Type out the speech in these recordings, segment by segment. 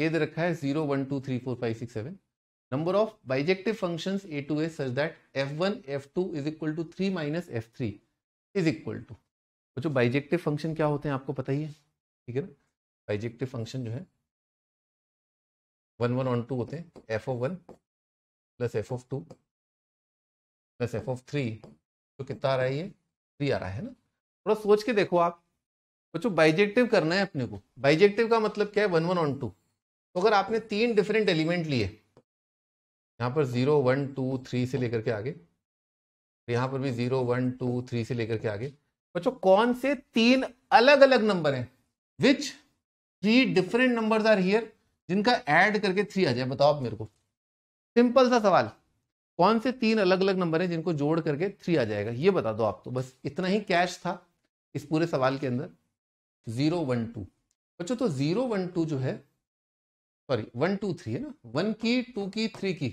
ये दे रखा है zero one two three four five six seven number of bijective function A to A such that F one F two is equal to three minus F three is equal to जो bijective function क्या होते हैं आपको पता ही है ठीक है ना बाइजेक्टिव फंक्शन जो है वन वन ऑन टू होते हैं F of one plus F of two plus F of three तो कितना आ रहा है ये थ्री आ रहा है ना थोड़ा सोच के देखो आप बच्चों बाइजेक्टिव करना है अपने को बाइजेक्टिव का मतलब क्या है वन वन ऑन टू तो अगर आपने तीन डिफरेंट एलिमेंट लिए यहाँ पर ज़ीरो वन टू थ्री से लेकर के आगे तो यहाँ पर भी ज़ीरो वन टू थ्री से लेकर के आगे बच्चों कौन से तीन अलग अलग नंबर हैं which three different numbers are here जिनका ऐड करके थ्री आ जाए बताओ आप मेरे को सिंपल सा सवाल कौन से तीन अलग अलग नंबर हैं जिनको जोड़ करके थ्री आ जाएगा ये बता दो आप तो बस इतना ही कैश था इस पूरे सवाल के अंदर जीरो वन टू बच्चों तो जीरो वन टू जो है सॉरी वन टू थ्री है ना वन की टू की थ्री की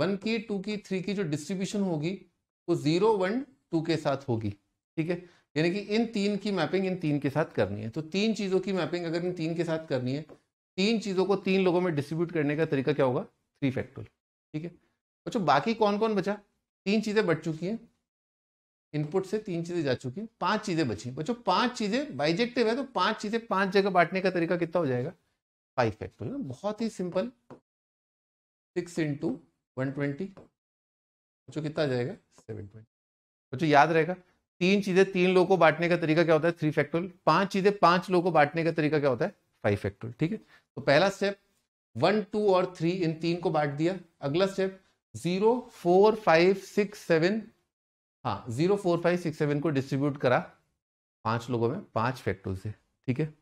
वन की टू की थ्री की जो डिस्ट्रीब्यूशन होगी वो जीरो वन टू के साथ होगी ठीक है यानी कि इन तीन की मैपिंग इन तीन के साथ करनी है तो तीन चीज़ों की मैपिंग अगर इन तीन के साथ करनी है तीन चीज़ों को तीन लोगों में डिस्ट्रीब्यूट करने का तरीका क्या होगा थ्री फैक्टोरियल ठीक है बच्चों अच्छा, बाकी कौन कौन बचा तीन चीज़ें बच चुकी हैं इनपुट से तीन चीज़ें जा चुकी हैं पांच चीज़ें बची बच्चों पांच चीज़ें बाइजेक्टिव है तो पांच चीज़ें पांच जगह बांटने का तरीका कितना हो जाएगा फाइव तो फैक्टोरियल बहुत ही simple six into one twenty कितना जाएगा सेवन ट्वेंटी बच्चों याद रहेगा तीन चीजें तीन लोगों को बांटने का तरीका क्या होता है थ्री फैक्टोरियल पांच चीजें पांच लोगों को बांटने का तरीका क्या होता है फाइव फैक्टोरियल ठीक है तो पहला स्टेप वन टू और थ्री इन तीन को बांट दिया अगला step zero four five six seven हाँ zero four five six seven को डिस्ट्रीब्यूट करा पांच लोगों में पांच फैक्टोर से ठीक है